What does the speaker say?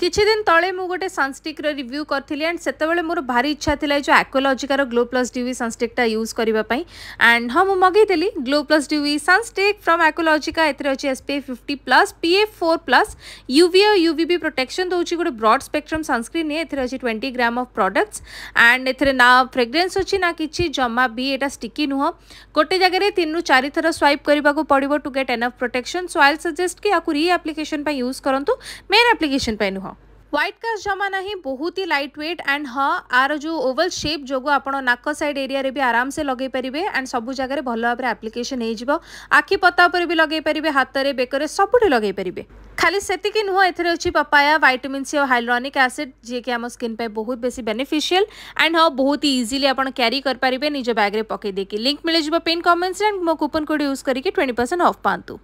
କିଛି ଦିନ ତଳେ ମୁଁ ଗୋଟେ ସନ୍ଷ୍ଟିକ୍ର ରିଭ୍ୟୁ କରିଥିଲି ଆଣ୍ଡ ସେତେବେଳେ ମୋର ଭାରି ଇଚ୍ଛା ଥିଲା ଏ ଯେଉଁ ଆକ୍ୱୋଲୋଜିକାର ଗ୍ଲୋ ପ୍ଲସ୍ ଡିଭି ସନ୍ଷ୍ଟିକ୍ଟା ୟୁଜ୍ କରିବା ପାଇଁ ଆଣ୍ଡ ହଁ ମୁଁ ମଗେଇଥିଲି glow plus dewy sunstick from Aqualogica ଏଥିରେ ଅଛି S P F fifty plus P F four plus UV ଆଉ ୟୁଭି ବି ପ୍ରୋଟେକ୍ସନ୍ ଦେଉଛି ଗୋଟେ ବ୍ରଡ୍ ସ୍ପେକ୍ଟ୍ରମ୍ ସନ୍ସ୍କ୍ରିନ୍ ଏଥିରେ ଅଛି twenty gram of products and ଏଥିରେ ନା ଫ୍ରେଗ୍ରେନ୍ସ ଅଛି ନା କିଛି ଜମା ବି ଏଇଟା ଷ୍ଟିକି ନୁହଁ ଗୋଟେ ଜାଗାରେ ତିନିରୁ ଚାରିଥର ସ୍ୱାଇପ୍ କରିବାକୁ ପଡ଼ିବ to get enough protection so I suggest କି ଆକୁ ରିଆପ୍ଲିକେସନ୍ ପାଇଁ ୟୁଜ୍ କରନ୍ତୁ ମେନ୍ ଆପ୍ଲିକେସନ୍ ପାଇଁ ନୁହଁ হোয়াইট কাস্ট জমা না বহুত হি লাইট ওয়েট আন্ড হ্যাঁ আর যে ওভাল সেপ যোগ আপনার নাক সাইড এরিয়ারে বি আরামসে লগাই পারে আন্ড সবু জায়গায় ভাল ভাবে আপ্লিকেসন হয়ে যাব আখি পতা উপরে বি লগাই পারে হাতরে বেকরে সবুটি লগাই পারে খালি সেতিকি নুহ এতে অছি পপায়া ভাইটামিন সি ও হাইলোনিক আসিড যিকি আমার স্কিন পাই বহুত বেশি বেনিফিশিয়াল আন্ড হ্যাঁ বহুত হি ইজিলি আপনার ক্যারি করে পারে নিজ ব্যাগ্রে পকাই দিয়ে লিঙ্ক মিলে যাব পিন কমেন্টস আন্ড মো কুপন কোড ইউজ করি টোয়েন্টি परसेंट ऑफ पातु